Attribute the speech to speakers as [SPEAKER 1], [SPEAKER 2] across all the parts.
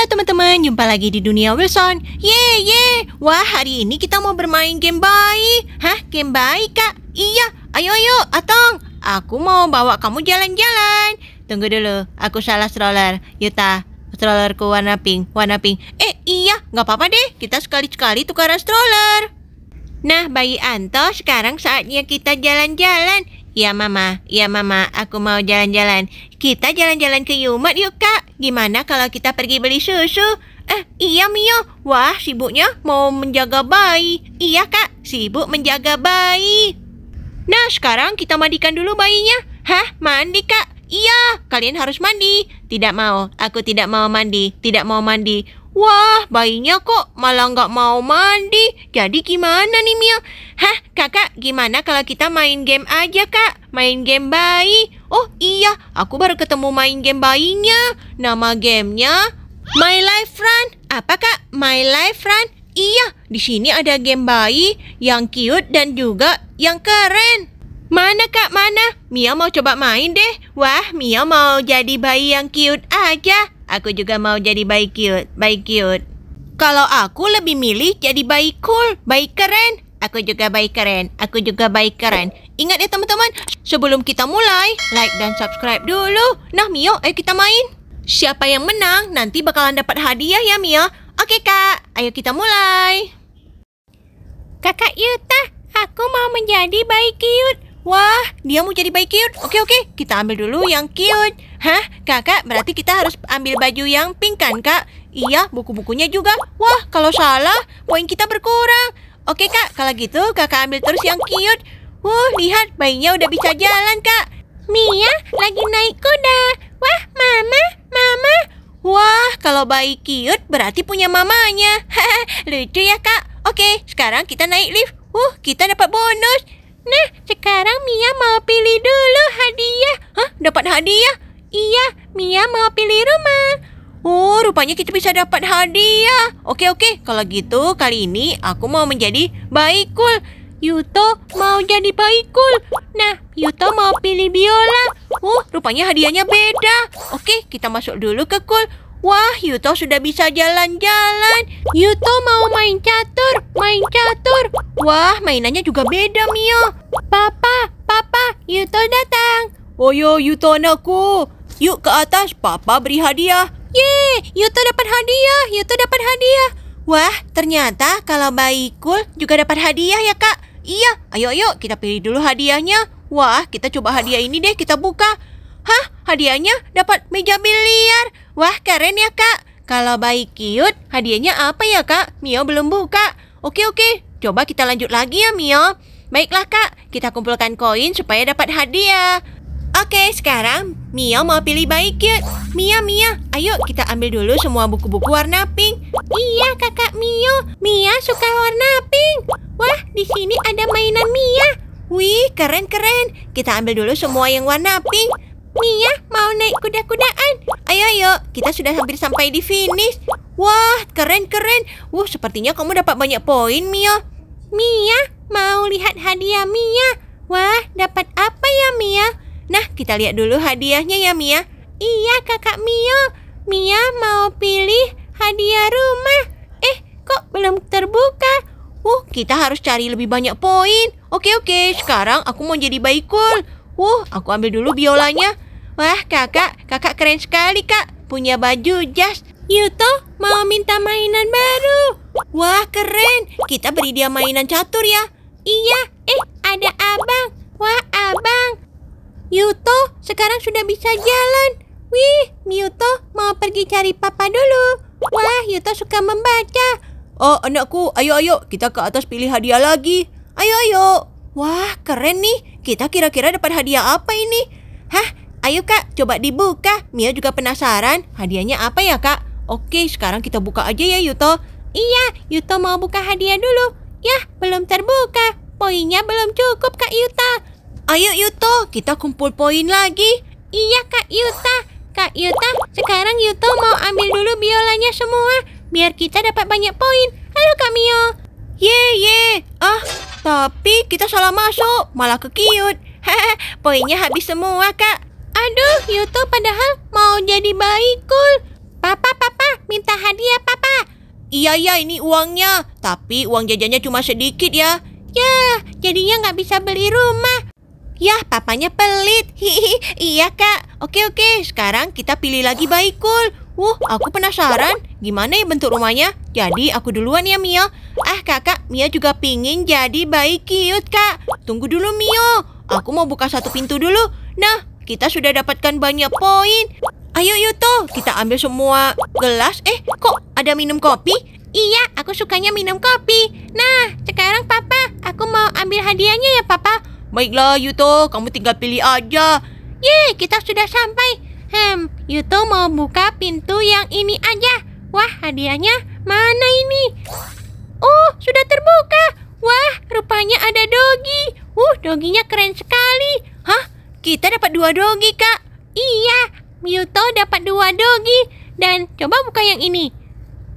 [SPEAKER 1] Halo teman-teman, jumpa lagi di dunia Wilson. Ye ye. Wah, hari ini kita mau bermain game bayi. Hah, game bayi Kak? Iya. Ayo ayo, Atong. Aku mau bawa kamu jalan-jalan. Tunggu dulu, aku salah stroller. Yuta, strollerku warna pink, warna pink. Eh, iya, nggak apa-apa deh. Kita sekali-sekali tukaran stroller. Nah, bayi Anto, sekarang saatnya kita jalan-jalan. Ya, Mama. Ya, Mama. Aku mau jalan-jalan. Kita jalan-jalan ke Yumat yuk, Kak. Gimana kalau kita pergi beli susu? Eh, iya, Mio. Wah, sibuknya mau menjaga bayi. Iya, Kak. Sibuk menjaga bayi. Nah, sekarang kita mandikan dulu bayinya. Hah, mandi, Kak? Iya, kalian harus mandi. Tidak mau. Aku tidak mau mandi. Tidak mau mandi. Wah, bayinya kok malah nggak mau mandi. Jadi gimana nih, Mia? Hah, kakak, gimana kalau kita main game aja, kak? Main game bayi? Oh iya, aku baru ketemu main game bayinya. Nama gamenya My Life Run. Apa, kak? My Life Run? Iya, di sini ada game bayi yang cute dan juga yang keren. Mana kak, mana? Mia mau coba main deh. Wah, Mia mau jadi bayi yang cute aja. Aku juga mau jadi bayi cute, bayi cute. Kalau aku lebih milih jadi bayi cool, bayi keren. Aku juga bayi keren, aku juga bayi keren. Ingat ya teman-teman, sebelum kita mulai, like dan subscribe dulu. Nah Mio, ayo kita main. Siapa yang menang nanti bakalan dapat hadiah ya Mio. Oke kak, ayo kita mulai. Kakak Yuta, aku mau menjadi bayi cute. Wah, dia mau jadi bayi cute. Oke, oke, kita ambil dulu yang cute. Hah, kakak, berarti kita harus ambil baju yang pink kan, kak? Iya, buku-bukunya juga. Wah, kalau salah, poin kita berkurang. Oke, kak, kalau gitu kakak ambil terus yang cute. Wah, lihat, bayinya udah bisa jalan, kak. Mia lagi naik kuda. Wah, mama, mama. Wah, kalau bayi cute berarti punya mamanya. Lucu ya, kak. Oke, sekarang kita naik lift. Uh, kita dapat bonus. Nah, sekarang Mia mau pilih dulu hadiah. Hah, dapat hadiah? Iya, Mia mau pilih rumah. Oh, rupanya kita bisa dapat hadiah. Oke, oke. Kalau gitu, kali ini aku mau menjadi baikul. Yuto mau jadi baikul. Nah, Yuto mau pilih biola. Oh, rupanya hadiahnya beda. Oke, kita masuk dulu ke kul. Wah, Yuto sudah bisa jalan-jalan. Yuto mau main catur, main catur. Wah, mainannya juga beda, Mio. Papa, papa, Yuto datang. Oyo, Yuto anakku. Yuk ke atas, papa beri hadiah. Ye, Yuto dapat hadiah, Yuto dapat hadiah. Wah, ternyata kalau baikul juga dapat hadiah ya, Kak. Iya, ayo, ayo, kita pilih dulu hadiahnya. Wah, kita coba hadiah ini deh, kita buka. Hah, hadiahnya dapat meja miliar. Wah, keren ya, Kak. Kalau baik cute, hadiahnya apa ya, Kak? Mio belum buka. Oke, oke. Coba kita lanjut lagi ya, Mio. Baiklah, Kak. Kita kumpulkan koin supaya dapat hadiah. Oke, sekarang Mio mau pilih baik cute. Mia, Mia, ayo kita ambil dulu semua buku-buku warna pink. Iya, kakak Mio. Mia suka warna pink. Wah, di sini ada mainan Mia. Wih, keren-keren. Kita ambil dulu semua yang warna pink. Mia ya, mau naik kuda-kudaan. Ayo, ayo. Kita sudah hampir sampai di finish. Wah, keren-keren. Wah, sepertinya kamu dapat banyak poin, Mia. Mia, mau lihat hadiah Mia. Wah, dapat apa ya, Mia? Nah, kita lihat dulu hadiahnya ya, Mia. Iya, kakak Mia. Mia mau pilih hadiah rumah. Eh, kok belum terbuka? Uh, kita harus cari lebih banyak poin. Oke, oke. Sekarang aku mau jadi baikul. Wuh, aku ambil dulu biolanya. Wah, kakak, kakak keren sekali, kak. Punya baju, jas. Yuto, mau minta mainan baru. Wah, keren. Kita beri dia mainan catur ya. Iya, eh, ada abang. Wah, abang. Yuto, sekarang sudah bisa jalan. Wih, Yuto mau pergi cari papa dulu. Wah, Yuto suka membaca. Oh, anakku, ayo-ayo, kita ke atas pilih hadiah lagi. Ayo-ayo. Wah, keren nih. Kita kira-kira dapat hadiah apa ini? Hah? Ayo kak, coba dibuka. Mia juga penasaran. Hadiahnya apa ya kak? Oke, sekarang kita buka aja ya Yuto. Iya, Yuto mau buka hadiah dulu. Yah, belum terbuka. Poinnya belum cukup kak Yuta. Ayo Yuto, kita kumpul poin lagi. Iya kak Yuta. Kak Yuta, sekarang Yuto mau ambil dulu biolanya semua. Biar kita dapat banyak poin. Halo Kak Mio. Ye, ye. Ah, tapi kita salah masuk, malah ke kiut. Hehe, poinnya habis semua, Kak. Aduh, Yuto padahal mau jadi baik, Kul. Papa, papa, minta hadiah, papa. Iya, iya, ini uangnya. Tapi uang jajannya cuma sedikit ya. Ya, jadinya nggak bisa beli rumah. Yah, papanya pelit. Hihi, iya kak. Oke, oke. Sekarang kita pilih lagi baikul. Kul. Wuh, aku penasaran. Gimana ya bentuk rumahnya? Jadi aku duluan ya Mio. Ah kakak, Mio juga pingin jadi bayi cute kak. Tunggu dulu Mio. Aku mau buka satu pintu dulu. Nah, kita sudah dapatkan banyak poin. Ayo Yuto, kita ambil semua gelas. Eh, kok ada minum kopi? Iya, aku sukanya minum kopi. Nah, sekarang papa, aku mau ambil hadiahnya ya papa. Baiklah Yuto, kamu tinggal pilih aja. Yeay, kita sudah sampai. Hmm, Yuto mau buka pintu yang ini aja. Wah, hadiahnya mana ini? Oh, sudah terbuka. Wah, rupanya ada dogi. Uh, doginya keren sekali. Hah? Kita dapat dua dogi, Kak. Iya, Yuto dapat dua dogi. Dan coba buka yang ini.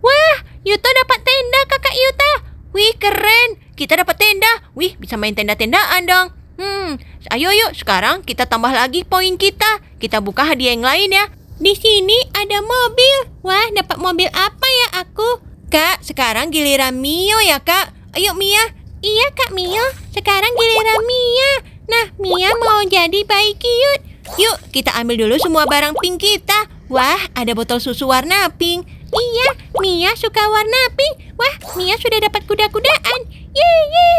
[SPEAKER 1] Wah, Yuto dapat tenda, Kakak Yuto. Wih, keren. Kita dapat tenda. Wih, bisa main tenda-tendaan dong. Hmm, ayo yuk sekarang kita tambah lagi poin kita. Kita buka hadiah yang lain ya. Di sini ada mobil. Wah, dapat mobil apa ya aku? Kak, sekarang giliran Mio ya, Kak. Ayo, Mia. Iya, Kak Mio. Sekarang giliran Mia. Nah, Mia mau jadi bayi cute. Yuk, kita ambil dulu semua barang pink kita. Wah, ada botol susu warna pink. Iya, Mia suka warna pink. Wah, Mia sudah dapat kuda-kudaan. ye ye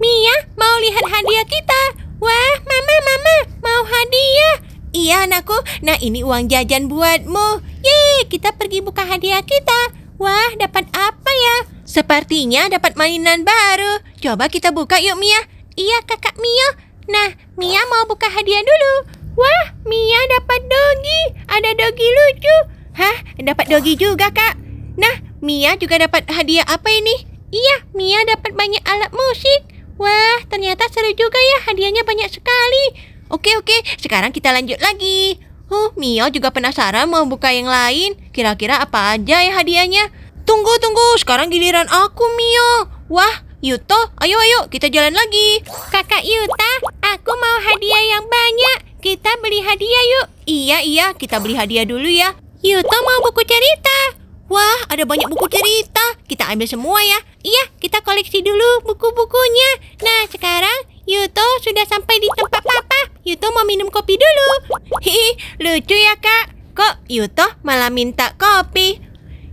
[SPEAKER 1] Mia mau lihat hadiah kita. Wah, mama, mama, mau hadiah. Iya anakku, nah ini uang jajan buatmu. Yeay, kita pergi buka hadiah kita. Wah, dapat apa ya? Sepertinya dapat mainan baru. Coba kita buka yuk Mia. Iya kakak Mio. Nah, Mia mau buka hadiah dulu. Wah, Mia dapat dogi. Ada dogi lucu. Hah, dapat dogi juga kak. Nah, Mia juga dapat hadiah apa ini? Iya, Mia dapat banyak alat musik. Wah, ternyata seru juga ya hadiahnya banyak sekali. Oke, oke, sekarang kita lanjut lagi. Huh, Mio juga penasaran mau buka yang lain. Kira-kira apa aja ya hadiahnya? Tunggu, tunggu, sekarang giliran aku, Mio. Wah, Yuto, ayo, ayo, kita jalan lagi. Kakak Yuta, aku mau hadiah yang banyak. Kita beli hadiah yuk. Iya, iya, kita beli hadiah dulu ya. Yuto mau buku cerita. Wah, ada banyak buku cerita. Kita ambil semua ya. Iya, kita koleksi dulu buku-bukunya. Nah, sekarang Yuto sudah sampai di tempat papa. Yuto mau minum kopi dulu. Hi, lucu ya kak. Kok Yuto malah minta kopi?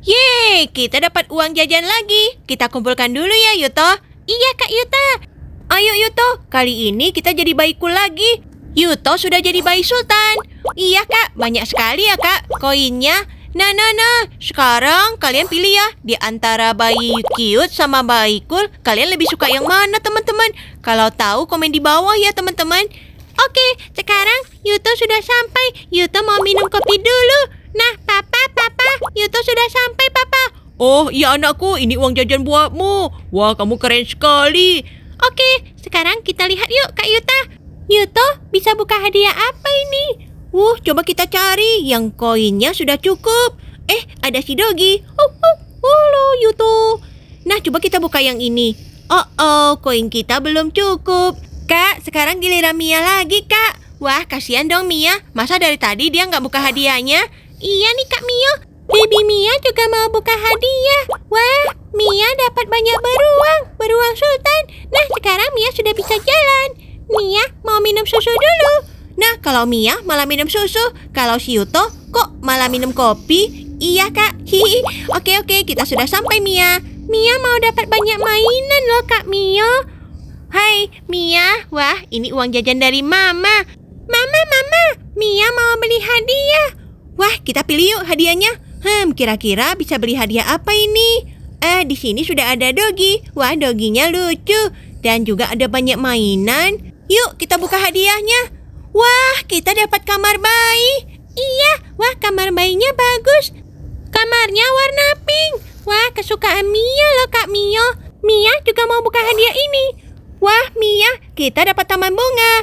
[SPEAKER 1] Yeay, kita dapat uang jajan lagi. Kita kumpulkan dulu ya Yuto. Iya kak Yuta. Ayo Yuto, kali ini kita jadi bayiku lagi. Yuto sudah jadi bayi sultan. Iya kak, banyak sekali ya kak koinnya. Nah, nah, nah. Sekarang kalian pilih ya di antara bayi cute sama bayi cool, kalian lebih suka yang mana, teman-teman? Kalau tahu komen di bawah ya, teman-teman. Oke, sekarang Yuto sudah sampai. Yuto mau minum kopi dulu. Nah, papa, papa, Yuto sudah sampai, papa. Oh, iya anakku, ini uang jajan buatmu. Wah, kamu keren sekali. Oke, sekarang kita lihat yuk, Kak Yuta. Yuto, bisa buka hadiah apa ini? Wuh, coba kita cari. Yang koinnya sudah cukup. Eh, ada si Dogi. Oh, oh, halo Yuto. Nah, coba kita buka yang ini. Oh, oh, koin kita belum cukup. Kak, sekarang giliran Mia lagi, Kak. Wah, kasihan dong Mia. Masa dari tadi dia nggak buka hadiahnya? Iya nih, Kak Mio. Baby Mia juga mau buka hadiah. Wah, Mia dapat banyak beruang. Beruang sultan. Nah, sekarang Mia sudah bisa jalan. Mia mau minum susu dulu. Nah, kalau Mia malah minum susu. Kalau si Yuto kok malah minum kopi? Iya, Kak. Hihi. Oke, oke, kita sudah sampai, Mia. Mia mau dapat banyak mainan loh, Kak Mio. Hai, Mia. Wah, ini uang jajan dari Mama. Mama, Mama, Mia mau beli hadiah. Wah, kita pilih yuk hadiahnya. Hmm, kira-kira bisa beli hadiah apa ini? Eh, di sini sudah ada Dogi. Wah, Doginya lucu. Dan juga ada banyak mainan. Yuk, kita buka hadiahnya. Wah, kita dapat kamar bayi. Iya, wah kamar bayinya bagus. Kamarnya warna pink. Wah, kesukaan Mia loh Kak Mio. Mia juga mau buka hadiah ini. Wah, Mia, kita dapat taman bunga.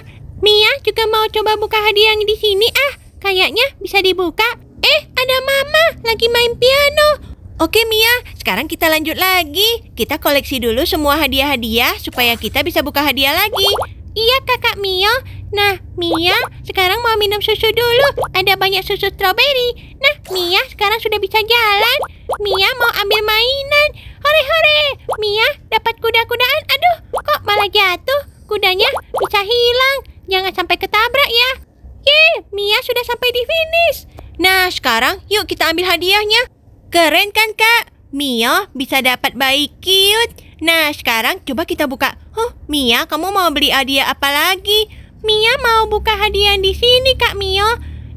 [SPEAKER 1] Mia juga mau coba buka hadiah yang di sini ah. Kayaknya bisa dibuka. Eh, ada mama lagi main piano. Oke Mia, sekarang kita lanjut lagi. Kita koleksi dulu semua hadiah-hadiah supaya kita bisa buka hadiah lagi. Iya kakak Mia. Nah, Mia, sekarang mau minum susu dulu. Ada banyak susu stroberi. Nah, Mia sekarang sudah bisa jalan. Mia mau ambil mainan. Hore-hore! Mia dapat kuda-kudaan jatuh, kudanya bisa hilang. Jangan sampai ketabrak ya. Ye, Mia sudah sampai di finish. Nah, sekarang yuk kita ambil hadiahnya. Keren kan, Kak? Mia bisa dapat bayi cute. Nah, sekarang coba kita buka. Huh, Mia, kamu mau beli hadiah apa lagi? Mia mau buka hadiah di sini, Kak mia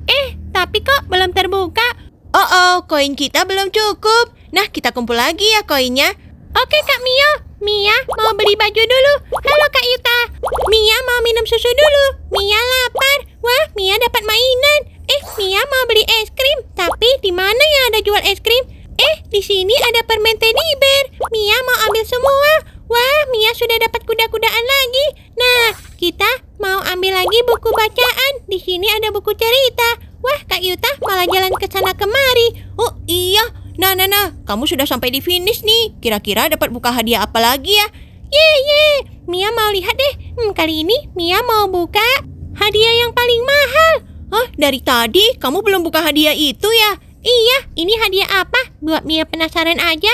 [SPEAKER 1] Eh, tapi kok belum terbuka? Oh, oh, koin kita belum cukup. Nah, kita kumpul lagi ya koinnya. Oke, Kak mia Mia mau beli baju dulu. Halo Kak Yuta. Mia mau minum susu dulu. Mia lapar. Wah, Mia dapat mainan. Eh, Mia mau beli es krim. Tapi di mana yang ada jual es krim? Eh, di sini ada permen teddy bear. Mia mau ambil semua. Wah, Mia sudah dapat kuda-kudaan lagi. Nah, kita mau ambil lagi buku bacaan. Di sini ada buku cerita. Wah, Kak Yuta malah jalan ke sana kemari. Oh, iya. Nah, nah, nah. Kamu sudah sampai di Kira-kira dapat buka hadiah apa lagi ya? Ye ye, Mia mau lihat deh. Hmm, kali ini Mia mau buka hadiah yang paling mahal. Oh, dari tadi kamu belum buka hadiah itu ya? Iya, ini hadiah apa? Buat Mia penasaran aja.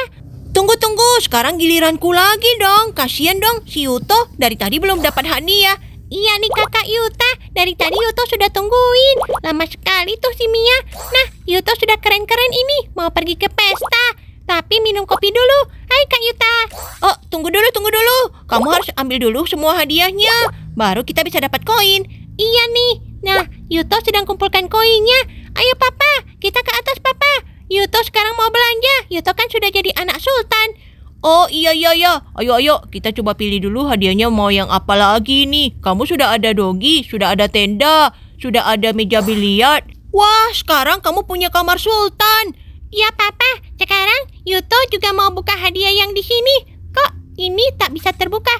[SPEAKER 1] Tunggu tunggu, sekarang giliranku lagi dong. Kasian dong si Yuto dari tadi belum dapat hadiah. Iya nih kakak Yuta, dari tadi Yuto sudah tungguin Lama sekali tuh si Mia Nah, Yuto sudah keren-keren ini, mau pergi ke pesta tapi minum kopi dulu. Hai Kak Yuta. Oh, tunggu dulu, tunggu dulu. Kamu harus ambil dulu semua hadiahnya. Baru kita bisa dapat koin. Iya nih. Nah, Yuto sedang kumpulkan koinnya. Ayo Papa, kita ke atas Papa. Yuto sekarang mau belanja. Yuto kan sudah jadi anak sultan. Oh iya iya iya, ayo ayo kita coba pilih dulu hadiahnya mau yang apa lagi nih. Kamu sudah ada dogi, sudah ada tenda, sudah ada meja biliar. Wah sekarang kamu punya kamar sultan. Iya, Papa. Sekarang Yuto juga mau buka hadiah yang di sini. Kok ini tak bisa terbuka?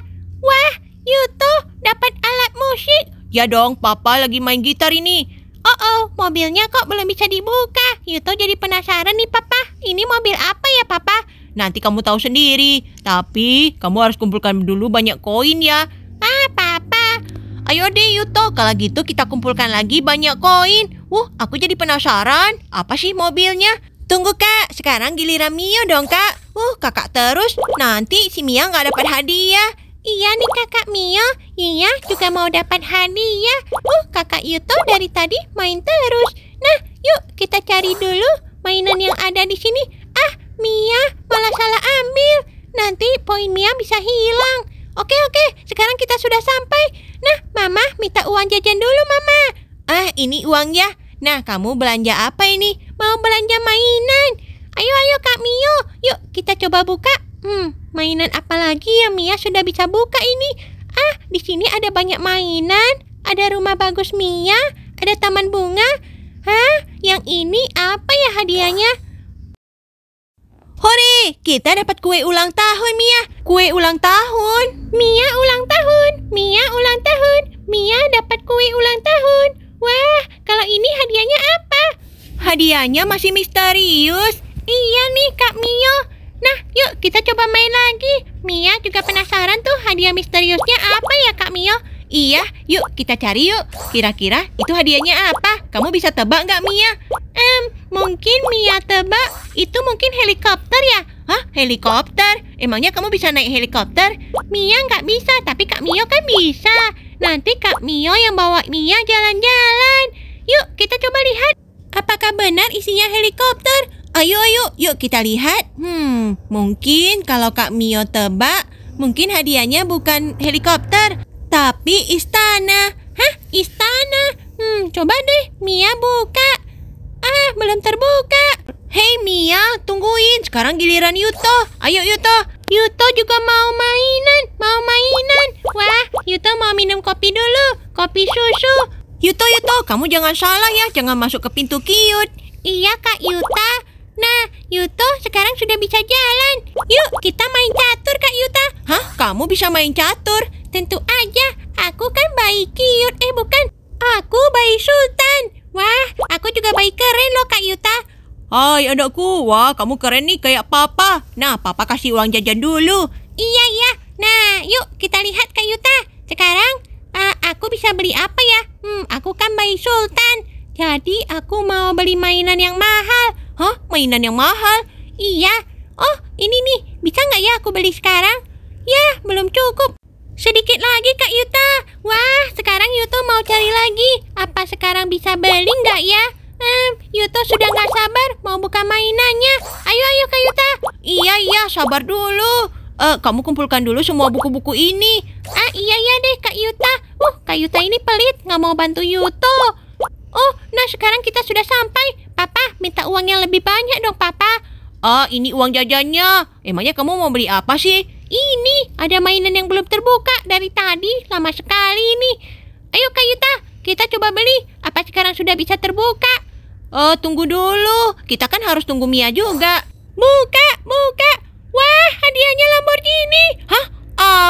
[SPEAKER 1] Wah, Yuto dapat alat musik. Ya dong, Papa lagi main gitar ini. Oh oh, mobilnya kok belum bisa dibuka. Yuto jadi penasaran nih, Papa. Ini mobil apa ya, Papa? Nanti kamu tahu sendiri. Tapi kamu harus kumpulkan dulu banyak koin ya. Ah, Papa. Ayo deh, Yuto. Kalau gitu kita kumpulkan lagi banyak koin. Wuh, aku jadi penasaran. Apa sih mobilnya? Tunggu kak, sekarang giliran Mio dong kak. Uh, kakak terus, nanti si Mia nggak dapat hadiah. Iya nih kakak Mio, iya juga mau dapat hadiah. Uh, kakak Yuto dari tadi main terus. Nah, yuk kita cari dulu mainan yang ada di sini. Ah, Mia malah salah ambil. Nanti poin Mia bisa hilang. Oke oke, sekarang kita sudah sampai. Nah, Mama minta uang jajan dulu Mama. Ah, ini uang ya. Nah, kamu belanja apa ini? mau belanja mainan. Ayo, ayo Kak Mio, yuk kita coba buka. Hmm, mainan apa lagi ya Mia sudah bisa buka ini? Ah, di sini ada banyak mainan, ada rumah bagus Mia, ada taman bunga. Hah, yang ini apa ya hadiahnya? Hore, kita dapat kue ulang tahun Mia. Kue ulang tahun. Mia ulang tahun. Mia ulang tahun. Mia dapat kue ulang tahun. Wah, kalau ini hadiahnya apa? hadiahnya masih misterius. Iya nih, Kak Mio. Nah, yuk kita coba main lagi. Mia juga penasaran tuh hadiah misteriusnya apa ya, Kak Mio? Iya, yuk kita cari yuk. Kira-kira itu hadiahnya apa? Kamu bisa tebak nggak, Mia? Em, mungkin Mia tebak itu mungkin helikopter ya? Hah, helikopter? Emangnya kamu bisa naik helikopter? Mia nggak bisa, tapi Kak Mio kan bisa. Nanti Kak Mio yang bawa Mia jalan-jalan. Yuk, kita coba lihat. Apakah benar isinya helikopter? Ayo, ayo, yuk kita lihat. Hmm, mungkin kalau Kak Mio tebak, mungkin hadiahnya bukan helikopter, tapi istana. Hah, istana? Hmm, coba deh, Mia buka. Ah, belum terbuka. Hei Mia, tungguin. Sekarang giliran Yuto. Ayo Yuto. Yuto juga mau mainan, mau mainan. Wah, Yuto mau minum kopi dulu, kopi susu. Yuto, Yuto, kamu jangan salah ya. Jangan masuk ke pintu kiut. Iya, Kak Yuta. Nah, Yuto sekarang sudah bisa jalan. Yuk, kita main catur, Kak Yuta. Hah? Kamu bisa main catur? Tentu aja. Aku kan bayi kiut. Eh, bukan. Aku bayi sultan. Wah, aku juga bayi keren loh, Kak Yuta. Hai, anakku. Wah, kamu keren nih kayak papa. Nah, papa kasih uang jajan dulu. Iya, iya. Nah, yuk kita lihat Kak Yuta. Sekarang uh, aku bisa beli apa ya? bukan bayi sultan. Jadi aku mau beli mainan yang mahal. Hah? Mainan yang mahal? Iya. Oh, ini nih. Bisa nggak ya aku beli sekarang? Ya, belum cukup. Sedikit lagi Kak Yuta. Wah, sekarang Yuto mau cari lagi. Apa sekarang bisa beli nggak ya? Hmm, Yuto sudah nggak sabar mau buka mainannya. Ayo, ayo Kak Yuta. Iya, iya, sabar dulu. Uh, kamu kumpulkan dulu semua buku-buku ini. Ah, iya iya deh, Kak Yuta. Uh, Kak Yuta ini pelit, nggak mau bantu Yuto. Oh, nah sekarang kita sudah sampai. Papa, minta uang yang lebih banyak dong, Papa. Oh, ini uang jajannya. Emangnya kamu mau beli apa sih? Ini, ada mainan yang belum terbuka dari tadi. Lama sekali ini. Ayo, Kak Yuta, kita coba beli. Apa sekarang sudah bisa terbuka? Oh, tunggu dulu. Kita kan harus tunggu Mia juga. Buka, buka. Wah, hadiahnya Lamborghini. Hah?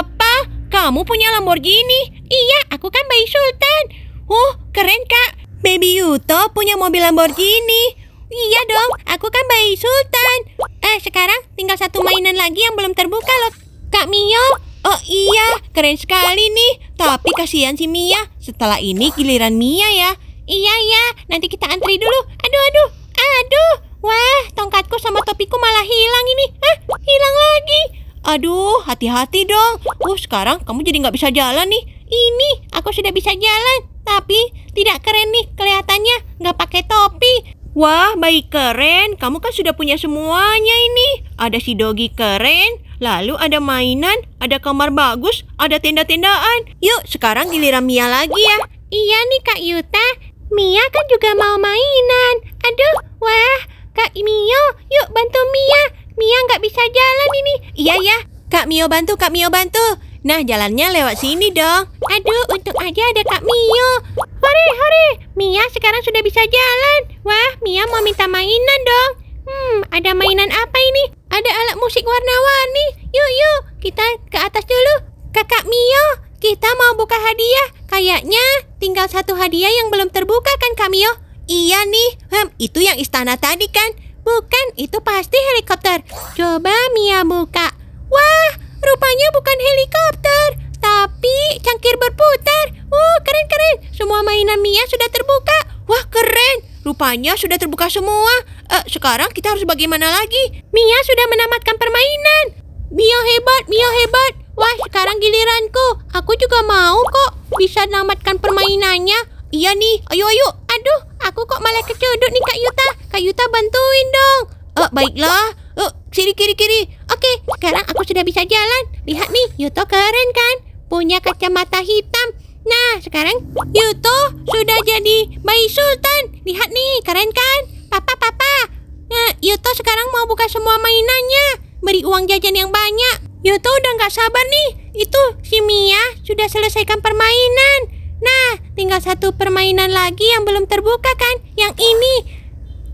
[SPEAKER 1] Apa? Kamu punya Lamborghini? Iya, aku kan bayi sultan. Oh, keren kak. Baby Yuto punya mobil Lamborghini. Iya dong, aku kan bayi sultan. Eh, sekarang tinggal satu mainan lagi yang belum terbuka loh. Kak Mio, Oh iya, keren sekali nih. Tapi kasihan si Mia. Setelah ini giliran Mia ya. Iya iya. nanti kita antri dulu. Aduh aduh, aduh. Wah, tongkatku sama topiku malah hilang ini. Ah, hilang lagi. Aduh, hati-hati dong. Uh, sekarang kamu jadi nggak bisa jalan nih. Ini, aku sudah bisa jalan. Tapi tidak keren nih kelihatannya. Nggak pakai topi. Wah, baik keren. Kamu kan sudah punya semuanya ini. Ada si Dogi keren, lalu ada mainan, ada kamar bagus, ada tenda-tendaan. Yuk, sekarang giliran Mia lagi ya. Iya nih Kak Yuta, Mia kan juga mau mainan. Aduh, wah, Kak Mio, yuk bantu Mia. Mia nggak bisa jalan ini. Iya ya, Kak Mio bantu, Kak Mio bantu. Nah, jalannya lewat sini dong. Aduh, untung aja ada Kak Mio. Hore, hore. Mia sekarang sudah bisa jalan. Wah, Mia mau minta mainan dong. Hmm, ada mainan apa ini? Ada alat musik warna-warni. Yuk, yuk, kita ke atas dulu. Kakak Mio, kita mau buka hadiah. Kayaknya tinggal satu hadiah yang belum terbuka kan, Kak Mio? Iya nih, hmm, itu yang istana tadi kan? Bukan, itu pasti helikopter. Coba Mia buka. Wah, rupanya bukan helikopter, tapi cangkir berputar. Uh, keren-keren. Semua mainan Mia sudah terbuka. Wah, keren. Rupanya sudah terbuka semua. Eh, sekarang kita harus bagaimana lagi? Mia sudah menamatkan permainan. Mia hebat, Mia hebat. Wah, sekarang giliranku. Aku juga mau kok bisa menamatkan permainannya. Iya nih, ayo ayo. Aduh, aku kok malah kecuduk nih Kak Yuta. Kak Yuta bantuin dong. Oh, baiklah. Oh, eh, kiri kiri kiri. Oke, sekarang aku sudah bisa jalan. Lihat nih, Yuto keren kan? Punya kacamata hitam. Nah, sekarang Yuto sudah jadi bayi sultan. Lihat nih, keren kan? Papa, papa. Nah, Yuto sekarang mau buka semua mainannya. Beri uang jajan yang banyak. Yuto udah nggak sabar nih. Itu si Mia sudah selesaikan permainan. Nah, tinggal satu permainan lagi yang belum terbuka kan? Yang ini.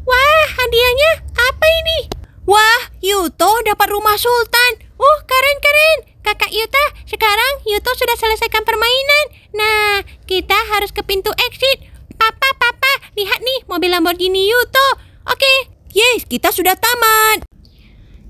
[SPEAKER 1] Wah, hadiahnya apa ini? Wah, Yuto dapat rumah sultan. Uh, keren-keren. Kakak Yuta, sekarang Yuto sudah selesaikan permainan. Nah, kita harus ke pintu exit. Papa, papa, lihat nih mobil Lamborghini Yuto. Oke. Yes, kita sudah tamat.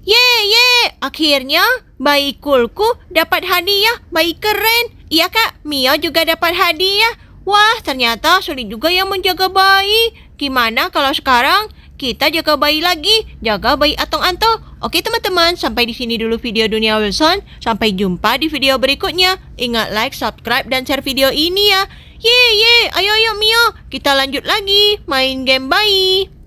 [SPEAKER 1] Ye, ye, akhirnya bayi kulku dapat hadiah bayi keren. Iya kak, Mio juga dapat hadiah. Wah, ternyata Suli juga yang menjaga bayi. Gimana kalau sekarang kita jaga bayi lagi? Jaga bayi Atong-Anto. Oke teman-teman, sampai di sini dulu video Dunia Wilson. Sampai jumpa di video berikutnya. Ingat like, subscribe, dan share video ini ya. Ye, ye, ayo, ayo, Mio. Kita lanjut lagi main game bayi.